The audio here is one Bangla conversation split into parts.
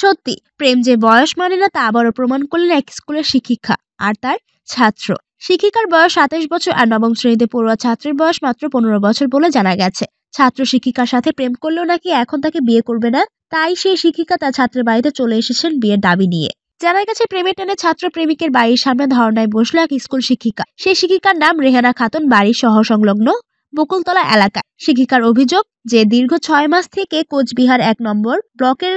সত্যি প্রেম যে বয়স মানে না তা আবারও প্রমাণ করলেন এক স্কুলের শিক্ষিকা আর তার ছাত্র শিক্ষিকার বয়স সাতাশ বছর আর নবম শ্রেণীতে পড়ুয়া ছাত্রের বয়স মাত্র পনেরো বছর বলে জানা গেছে ছাত্র শিক্ষিকার সাথে প্রেম করলেও নাকি এখন তাকে বিয়ে করবে না তাই সেই শিক্ষিকা তার ছাত্রের বাড়িতে চলে এসেছেন বিয়ের দাবি নিয়ে জানা গেছে প্রেমের টানে ছাত্র প্রেমিকের বাড়ির সামনে ধর্নায় বসলো এক স্কুল শিক্ষিকা সেই শিক্ষিকার নাম রেহানা খাতুন বাড়ির সহ সংলগ্ন বকুলতলা এলাকায় শিক্ষিকার অভিযোগ যে দীর্ঘ ছয় মাস থেকে কোচবিহার এক নম্বর ব্লকের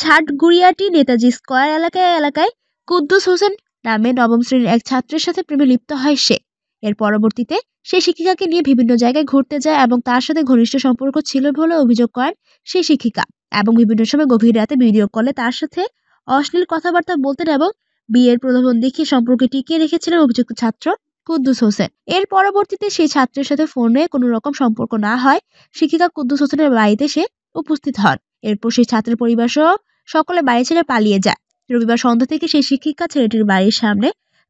ছাটগুড়িয়াটি নেতাজি স্কোয়ার এলাকায় এলাকায় কুদ্দুস হোসেন নামে নবম শ্রেণীর এক ছাত্রের সাথে প্রেমে লিপ্ত হয় সে এর পরবর্তীতে সে শিক্ষিকাকে নিয়ে বিভিন্ন জায়গায় ঘুরতে যায় এবং তার সাথে ঘনিষ্ঠ সম্পর্ক ছিল বলে অভিযোগ করেন সেই শিক্ষিকা এবং বিভিন্ন সময় গভীর রাতে ভিডিও কলে তার সাথে অশ্লীল কথাবার্তা বলতেন এবং বিয়ের প্রলোভন দেখিয়ে সম্পর্কে টিকিয়ে রেখেছিলেন অভিযুক্ত ছাত্র কুদ্দুস হোসেন এর পরবর্তীতে সেই ছাত্রের সাথে ফোনে কোনো রকম সম্পর্ক না হয় শিক্ষিকা কুদ্দুস হোসেনের বাড়িতে সে উপস্থিত হন এরপর সেই ছাত্রের পরিবার সহ সকলে বাড়ি ছেড়ে পালিয়ে যায় রবিবার সন্ধ্যা থেকে সেই শিক্ষিকা ছেলেটির বাড়ির সামনে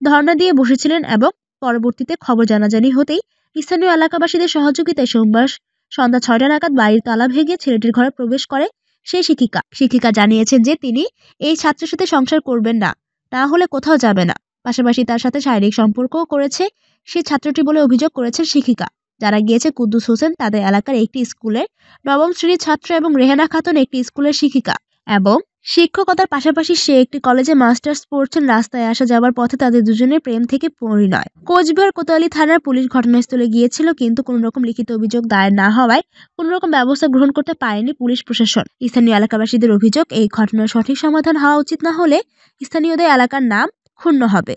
ধর্ণা দিয়ে বসেছিলেন এবং পরবর্তীতে খবর জানাজানি হতেই স্থানীয় এলাকাবাসীদের সহযোগিতায় সোমবার সন্ধ্যা ছয়টা নাগাদ বাড়ির তালা ভেঙে ছেলেটির ঘরে প্রবেশ করে সেই শিক্ষিকা শিক্ষিকা জানিয়েছেন যে তিনি এই ছাত্রের সাথে সংসার করবেন না না হলে কোথাও যাবে না পাশাপাশি তার সাথে শারীরিক সম্পর্কও করেছে সেই ছাত্রটি বলে অভিযোগ করেছেন শিক্ষিকা যারা গিয়েছে কুদ্দুস হোসেন তাদের এলাকার একটি স্কুলের নবম শ্রেণীর ছাত্র এবং রেহানা খাতুন একটি স্কুলের শিক্ষিকা এবং শিক্ষকতার পাশাপাশি সে একটি কলেজে মাস্টার্স পড়ছেন রাস্তায় আসা যাওয়ার পথে তাদের দুজনের প্রেম থেকে পরিণয় কোচবিহার কোতোয়ালি থানার পুলিশ ঘটনাস্থলে গিয়েছিল কিন্তু কোনো রকম লিখিত অভিযোগ দায়ের না হওয়ায় কোনো রকম ব্যবস্থা গ্রহণ করতে পারেনি পুলিশ প্রশাসন স্থানীয় এলাকাবাসীদের অভিযোগ এই ঘটনার সঠিক সমাধান হওয়া উচিত না হলে স্থানীয়দের এলাকার নাম ক্ষুণ্ণ হবে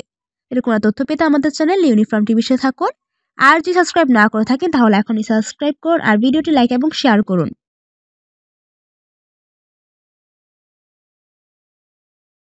এরকম তথ্য পেতে আমাদের চ্যানেল ইউনিফর্ম টিভি সাথে থাকুন আর যদি সাবস্ক্রাইব না করে থাকেন তাহলে এখনই সাবস্ক্রাইব করুন আর ভিডিওটি লাইক এবং শেয়ার করুন